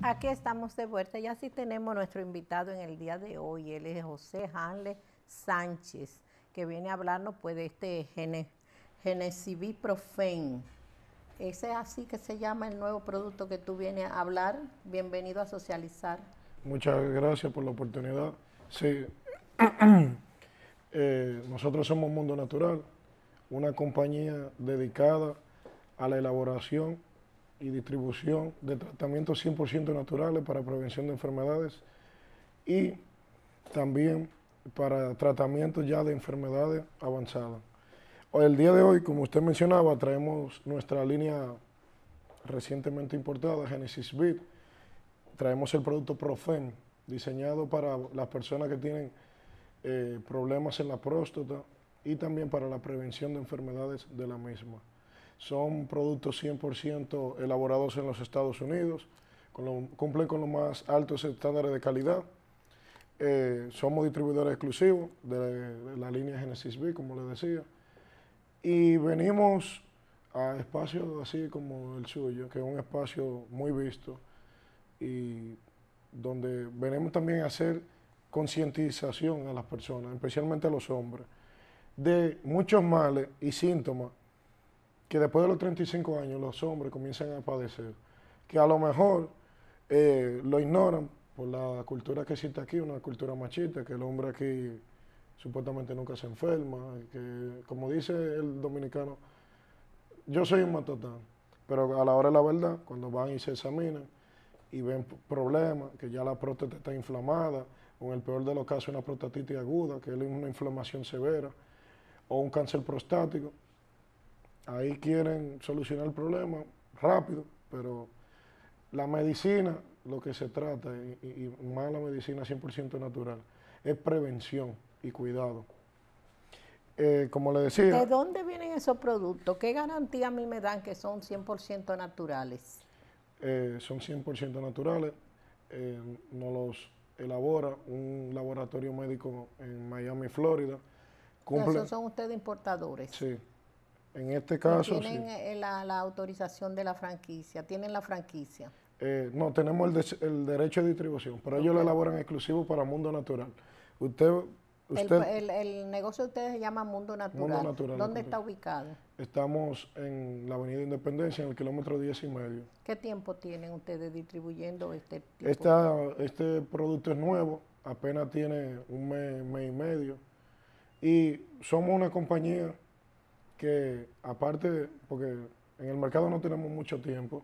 Aquí estamos de vuelta y así tenemos nuestro invitado en el día de hoy. Él es José Hanle Sánchez, que viene a hablarnos pues de este gene, Ese es así que se llama el nuevo producto que tú vienes a hablar. Bienvenido a Socializar. Muchas gracias por la oportunidad. Sí, eh, nosotros somos Mundo Natural, una compañía dedicada a la elaboración y distribución de tratamientos 100% naturales para prevención de enfermedades y también para tratamiento ya de enfermedades avanzadas. El día de hoy, como usted mencionaba, traemos nuestra línea recientemente importada, Genesis Bit. Traemos el producto Profen, diseñado para las personas que tienen eh, problemas en la próstata y también para la prevención de enfermedades de la misma. Son productos 100% elaborados en los Estados Unidos, cumplen con los más altos estándares de calidad. Eh, somos distribuidores exclusivos de, de la línea Genesis B, como les decía. Y venimos a espacios así como el suyo, que es un espacio muy visto y donde venimos también a hacer concientización a las personas, especialmente a los hombres, de muchos males y síntomas que después de los 35 años los hombres comienzan a padecer, que a lo mejor eh, lo ignoran por la cultura que existe aquí, una cultura machista, que el hombre aquí supuestamente nunca se enferma, que como dice el dominicano, yo soy un matatán, pero a la hora de la verdad, cuando van y se examinan y ven problemas, que ya la próstata está inflamada, o en el peor de los casos una prostatitis aguda, que es una inflamación severa, o un cáncer prostático, Ahí quieren solucionar el problema rápido, pero la medicina, lo que se trata, y, más la medicina 100% natural, es prevención y cuidado. Eh, como le decía... ¿De dónde vienen esos productos? ¿Qué garantía a mí me dan que son 100% naturales? Eh, son 100% naturales. Eh, nos los elabora un laboratorio médico en Miami, Florida. Cumplen, son ustedes importadores. Sí, en este caso. ¿Tienen eh, la, autorización de la franquicia? ¿Tienen la franquicia? Eh, no, tenemos el, derecho de distribución, pero ellos la elaboran exclusivo para Mundo Natural. Usted. el, negocio de ustedes se llama Mundo Natural. Mundo Natural ¿Dónde está ubicado? Estamos en la Avenida Independencia, en el kilómetro 10 y medio. ¿Qué tiempo tienen ustedes distribuyendo este tipo Este producto es nuevo, apenas tiene un mes, mes y medio. Y somos una compañía que aparte, porque en el mercado no tenemos mucho tiempo,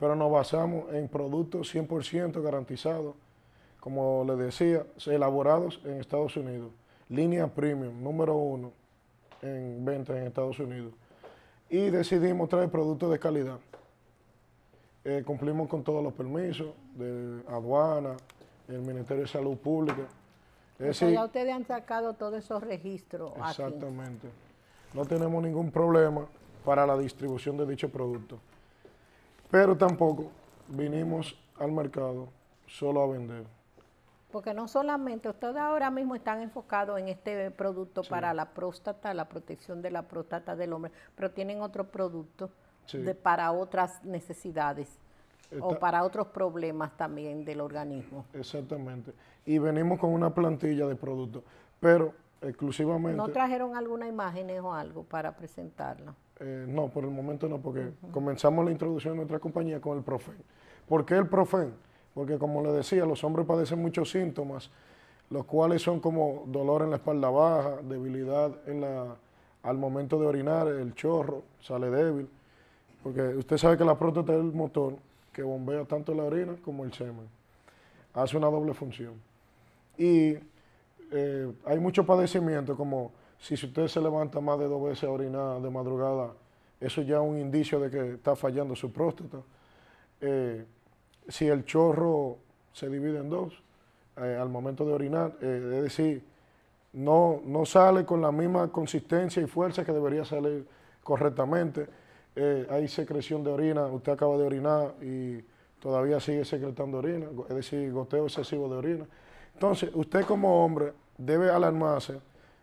pero nos basamos en productos 100% garantizados, como les decía, elaborados en Estados Unidos. Línea premium, número uno en venta en Estados Unidos. Y decidimos traer productos de calidad. Eh, cumplimos con todos los permisos de aduana, el Ministerio de Salud Pública. ya ustedes han sacado todos esos registros. Exactamente no tenemos ningún problema para la distribución de dicho producto. Pero tampoco vinimos al mercado solo a vender. Porque no solamente, ustedes ahora mismo están enfocados en este producto para la próstata, la protección de la próstata del hombre, pero tienen otro producto para otras necesidades o para otros problemas también del organismo. Exactamente. Y venimos con una plantilla de productos. Pero exclusivamente. ¿No trajeron alguna imágenes o algo para presentarla? Eh, no, por el momento no, porque comenzamos la introducción de nuestra compañía con el Profen. ¿Por qué el Profen? Porque como le decía, los hombres padecen muchos síntomas, los cuales son como dolor en la espalda baja, debilidad en la, al momento de orinar, el chorro sale débil, porque usted sabe que la próstata es el motor que bombea tanto la orina como el semen. Hace una doble función. Y eh, hay mucho padecimiento, como si usted se levanta más de dos veces a orinar de madrugada, eso ya es un indicio de que está fallando su próstata. Eh, si el chorro se divide en dos eh, al momento de orinar, es decir, no, no sale con la misma consistencia y fuerza que debería salir correctamente. hay secreción de orina, usted acaba de orinar y todavía sigue secretando orina, es decir, goteo excesivo de orina entonces, usted como hombre debe alarmarse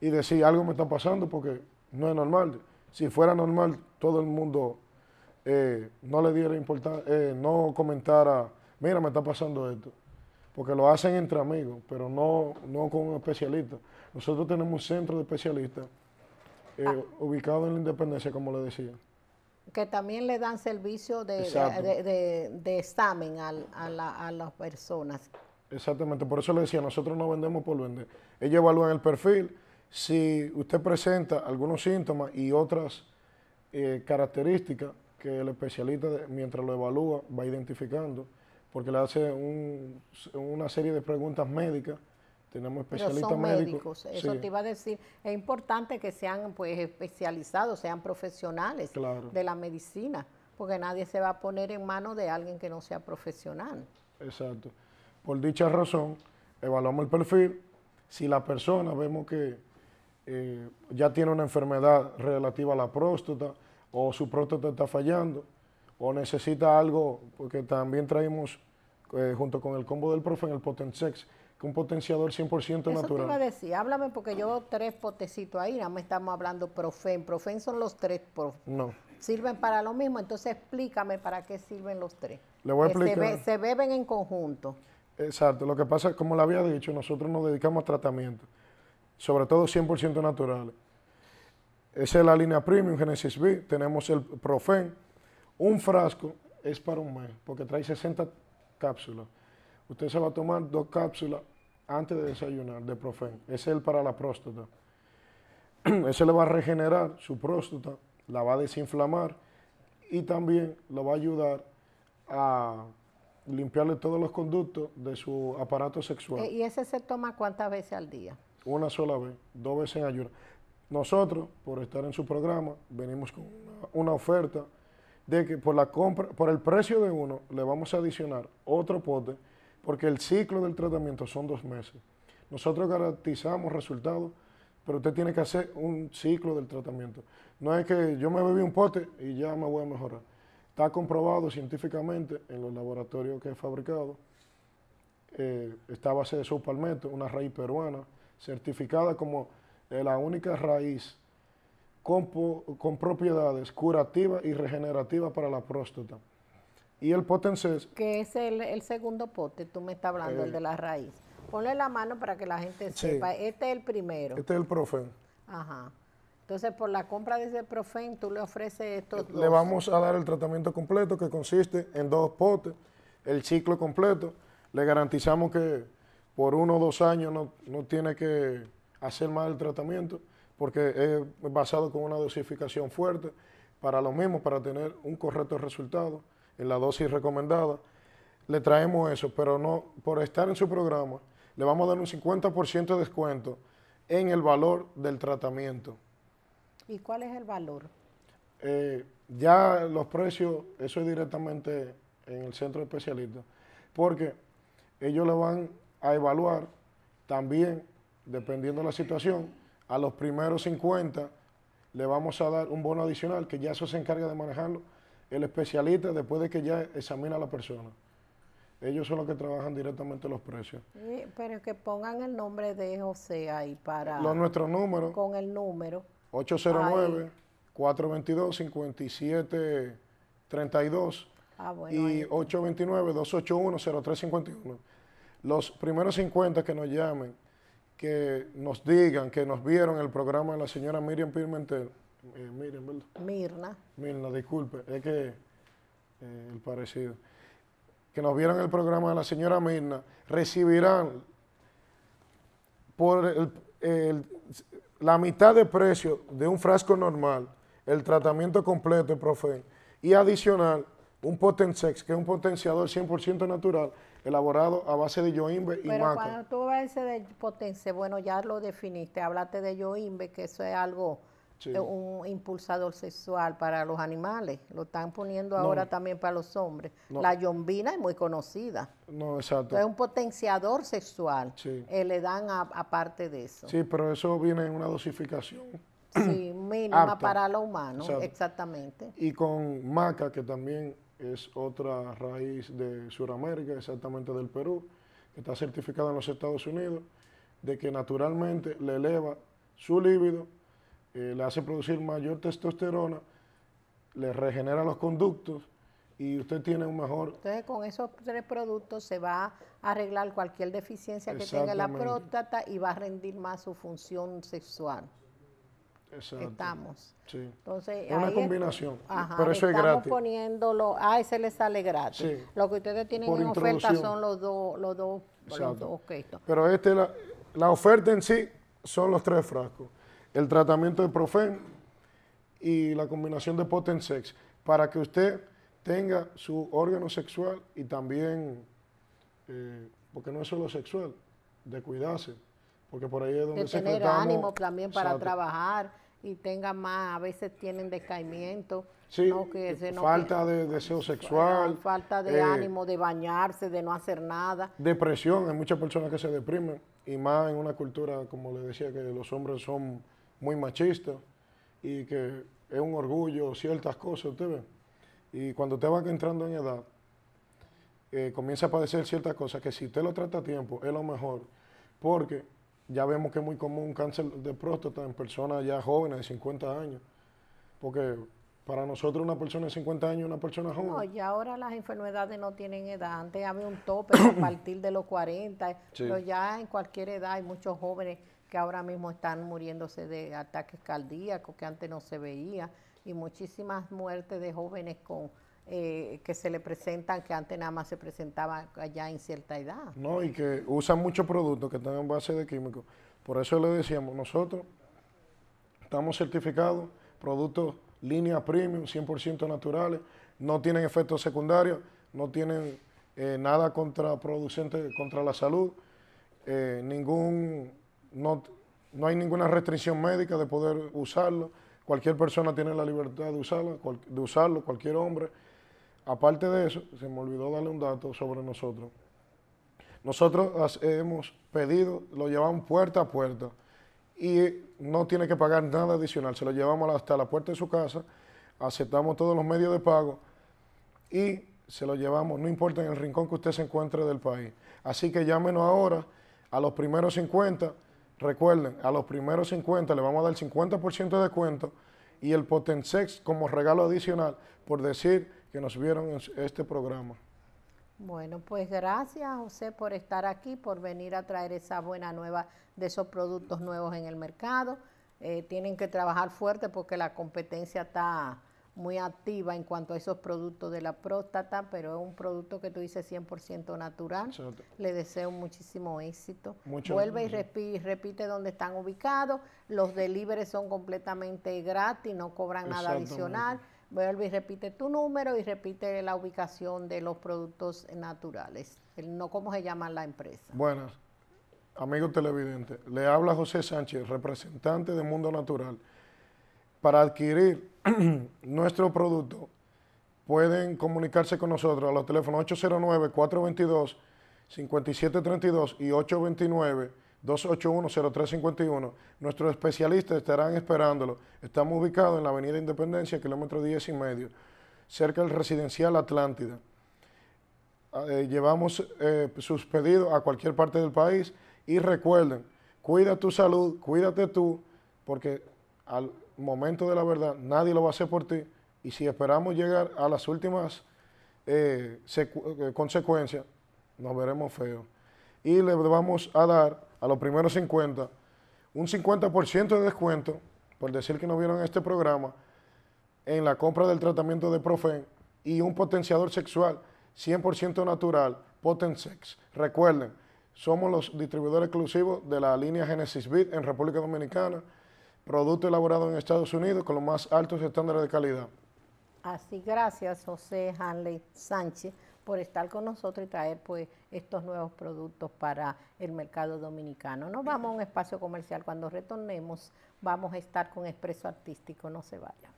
y decir, algo me está pasando porque no es normal. Si fuera normal, todo el mundo eh, no le diera importancia, eh, no comentara, mira, me está pasando esto. Porque lo hacen entre amigos, pero no, no con un especialista. Nosotros tenemos un centro de especialistas eh, ah. ubicado en la Independencia, como le decía. Que también le dan servicio de, examen a las personas. Exactamente, por eso le decía, nosotros no vendemos por vender. Ellos evalúan el perfil. Si usted presenta algunos síntomas y otras eh, características que el especialista, mientras lo evalúa, va identificando, porque le hace una serie de preguntas médicas tenemos especialistas médicos. Eso te iba a decir. Es importante que sean pues especializados, sean profesionales de la medicina, porque nadie se va a poner en manos de alguien que no sea profesional. Exacto. Por dicha razón, evaluamos el perfil. Si la persona vemos que eh, ya tiene una enfermedad relativa a la próstata o su próstata está fallando o necesita algo, porque también traemos eh, junto con el combo del profe el Potensex, que es un potenciador 100% natural. Eso te iba decir, háblame porque yo tres potecitos ahí, nada más estamos hablando profen. Profen son los tres No. Sirven para lo mismo, entonces explícame para qué sirven los tres. Le voy a explicar. se beben en conjunto. Exacto, lo que pasa, es como le había dicho, nosotros nos dedicamos a tratamientos, sobre todo 100% naturales. Esa es la línea premium Genesis B, tenemos el Profen, un frasco es para un mes, porque trae 60 cápsulas. Usted se va a tomar dos cápsulas antes de desayunar de Profen, ese es el para la próstata. Ese le va a regenerar su próstata, la va a desinflamar y también lo va a ayudar a limpiarle todos los conductos de su aparato sexual. Eh, ¿Y ese se toma cuántas veces al día? Una sola vez, dos veces en día. Nosotros, por estar en su programa, venimos con una, oferta de que por la compra, por el precio de uno, le vamos a adicionar otro pote, porque el ciclo del tratamiento son dos meses. Nosotros garantizamos resultados, pero usted tiene que hacer un ciclo del tratamiento. No es que yo me bebí un pote y ya me voy a mejorar Está comprobado científicamente en los laboratorios que he fabricado. está eh, esta base de su sopalmeto, una raíz peruana, certificada como eh, la única raíz con, propiedades curativas y regenerativas para la próstata. Y el potencés. Que es el, segundo pote, tú me estás hablando, el eh. de la raíz. Ponle la mano para que la gente sepa. Este es el primero. Este es el profen. Ajá. Entonces, por la compra de ese Profen, tú le ofreces esto. Le vamos a dar el tratamiento completo que consiste en dos potes, el ciclo completo. Le garantizamos que por uno o dos años no, tiene que hacer más el tratamiento porque es basado con una dosificación fuerte para lo mismo, para tener un correcto resultado en la dosis recomendada. Le traemos eso, pero no por estar en su programa, le vamos a dar un 50% de descuento en el valor del tratamiento. ¿Y cuál es el valor? Eh, ya los precios, eso es directamente en el centro especialista, porque ellos le van a evaluar también, dependiendo de la situación, a los primeros 50 le vamos a dar un bono adicional, que ya eso se encarga de manejarlo el especialista después de que ya examina a la persona. Ellos son los que trabajan directamente los precios. pero que pongan el nombre de José ahí para... Los nuestros números. Con el número. 809-422-5732 y 829-281-0351. Ah, Los primeros 50 que nos llamen, que nos digan que nos vieron el programa de la señora Miriam Pimentel. Eh, Miriam, ¿verdad? Mirna. Mirna, disculpe, es que eh, el parecido. Que nos vieron el programa de la señora Mirna, recibirán por el la mitad de precio de un frasco normal, el tratamiento completo profe, y adicional un Potensex, que es un potenciador 100% natural, elaborado a base de yoimbe y Pero cuando tú a ese de Potensex, bueno, ya lo definiste, hablaste de yoimbe, que eso es algo eh, un impulsador sexual para los animales. Lo están poniendo ahora también para los hombres. La yombina es muy conocida. No, exacto. Es un potenciador sexual. Eh, le dan aparte de eso. Sí, pero eso viene en una dosificación. Sí, mínima para lo humano, exactamente. Y con maca, que también es otra raíz de Sudamérica, exactamente del Perú, que está certificada en los Estados Unidos, de que naturalmente le eleva su líbido eh, le hace producir mayor testosterona, le regenera los conductos y usted tiene un mejor... Entonces con esos tres productos se va a arreglar cualquier deficiencia que tenga la próstata y va a rendir más su función sexual. Exacto. Estamos. Sí. Entonces, una combinación. pero eso es gratis. poniéndolo, ah, ese le sale gratis. Lo que ustedes tienen en oferta son los dos, los dos, los Pero este, la oferta en sí son los tres frascos el tratamiento de profén y la combinación de sex, para que usted tenga su órgano sexual y también, eh, porque no es solo sexual, de cuidarse, porque por ahí es donde de se tener ánimo también para trabajar y tenga más, a veces tienen decaimiento. que falta de deseo sexual. Falta de eh, ánimo, de bañarse, de no hacer nada. Depresión, hay muchas personas que se deprimen, y más en una cultura, como le decía, que los hombres son muy machista y que es un orgullo ciertas cosas, usted ve. Y cuando usted va entrando en edad, eh, comienza a padecer ciertas cosas que si usted lo trata a tiempo, es lo mejor. Porque ya vemos que es muy común cáncer de próstata en personas ya jóvenes de 50 años. Porque para nosotros una persona de 50 años es una persona joven. No, ya ahora las enfermedades no tienen edad. Antes había un tope a partir de los 40, pero ya en cualquier edad hay muchos jóvenes ahora mismo están muriéndose de ataques cardíacos que antes no se veía y muchísimas muertes de jóvenes eh, que se le presentan que antes nada más se presentaban allá en cierta edad. No, y que usan muchos productos que están en base de químicos. Por eso le decíamos, nosotros estamos certificados, productos línea premium, 100% naturales, no tienen efectos secundarios, no tienen eh, nada contraproducente contra la salud, eh, ningún no, no hay ninguna restricción médica de poder usarlo. Cualquier persona tiene la libertad de usarlo, de usarlo, cualquier hombre. Aparte de eso, se me olvidó darle un dato sobre nosotros. Nosotros hemos pedido, lo llevamos puerta a puerta y no tiene que pagar nada adicional. Se lo llevamos hasta la puerta de su casa, aceptamos todos los medios de pago y se lo llevamos, no importa en el rincón que usted se encuentre del país. Así que llámenos ahora a los primeros 50 Recuerden, a los primeros 50 le vamos a dar 50% de cuento y el Potensex como regalo adicional por decir que nos vieron en este programa. Bueno, pues gracias José por estar aquí, por venir a traer esa buena nueva de esos productos nuevos en el mercado. Eh, tienen que trabajar fuerte porque la competencia está muy activa en cuanto a esos productos de la próstata, pero es un producto que tú dices 100% natural. Le deseo muchísimo éxito. Vuelve y repite dónde están ubicados. Los deliveries son completamente gratis, no cobran nada adicional. Vuelve y repite tu número y repite la ubicación de los productos naturales. El, no cómo se llama la empresa. Buenas. Amigo televidente, le habla José Sánchez, representante de Mundo Natural para adquirir nuestro producto, pueden comunicarse con nosotros a los teléfonos 809-422-5732 y 829-281-0351. Nuestros especialistas estarán esperándolo. Estamos ubicados en la Avenida Independencia, kilómetro 10 y medio, cerca del residencial Atlántida. Ah, eh, llevamos eh, sus pedidos a cualquier parte del país y recuerden, cuida tu salud, cuídate tú, porque al, momento de la verdad, nadie lo va a hacer por ti. Y si esperamos llegar a las últimas eh, eh, consecuencias, nos veremos feos. Y le vamos a dar a los primeros 50 un 50% de descuento, por decir que no vieron este programa, en la compra del tratamiento de Profen y un potenciador sexual 100% natural, Potensex. Recuerden, somos los distribuidores exclusivos de la línea Genesis Bit en República Dominicana. Producto elaborado en Estados Unidos con los más altos estándares de calidad. Así, gracias José Hanley Sánchez por estar con nosotros y traer pues estos nuevos productos para el mercado dominicano. Nos vamos a un espacio comercial. Cuando retornemos vamos a estar con Expreso Artístico. No se vayan.